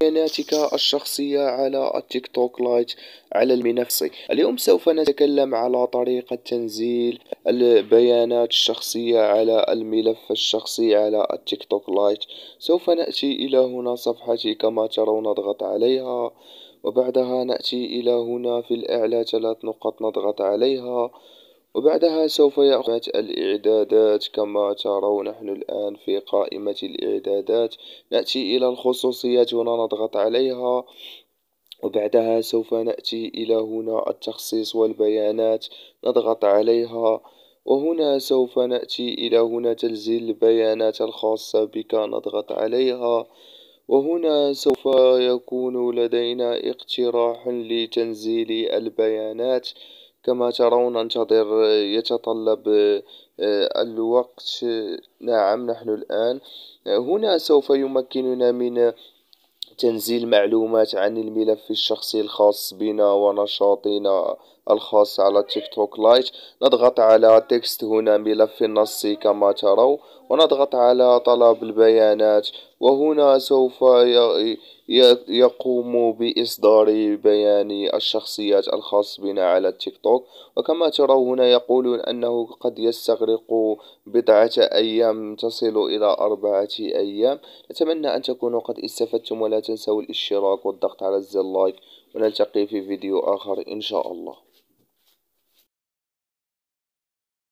بياناتك الشخصية على التيك توك لايت على المنافسي اليوم سوف نتكلم على طريقة تنزيل البيانات الشخصية على الملف الشخصي على التيك توك لايت سوف نأتي إلى هنا صفحتي كما ترون نضغط عليها وبعدها نأتي إلى هنا في الأعلى ثلاث نقط نضغط عليها وبعدها سوف يأخذ الإعدادات كما ترون نحن الآن في قائمة الإعدادات نأتي إلى الخصوصيات هنا نضغط عليها وبعدها سوف نأتي إلى هنا التخصيص والبيانات نضغط عليها وهنا سوف نأتي إلى هنا تنزيل البيانات الخاصة بك نضغط عليها وهنا سوف يكون لدينا اقتراح لتنزيل البيانات كما ترون أنتظر يتطلب آه، الوقت نعم نحن الآن هنا سوف يمكننا من تنزيل معلومات عن الملف الشخصي الخاص بنا ونشاطنا الخاص على تيك توك لايت نضغط على تكست هنا ملف نصي كما تروا ونضغط على طلب البيانات وهنا سوف يقوم بإصدار بيان الشخصيات الخاص بنا على التيك توك وكما ترون هنا يقولون أنه قد يستغرق بضعة أيام تصل إلى أربعة أيام أتمنى أن تكونوا قد استفدتم ولا تنسوا الاشتراك والضغط على زر لايك ونلتقي في فيديو آخر إن شاء الله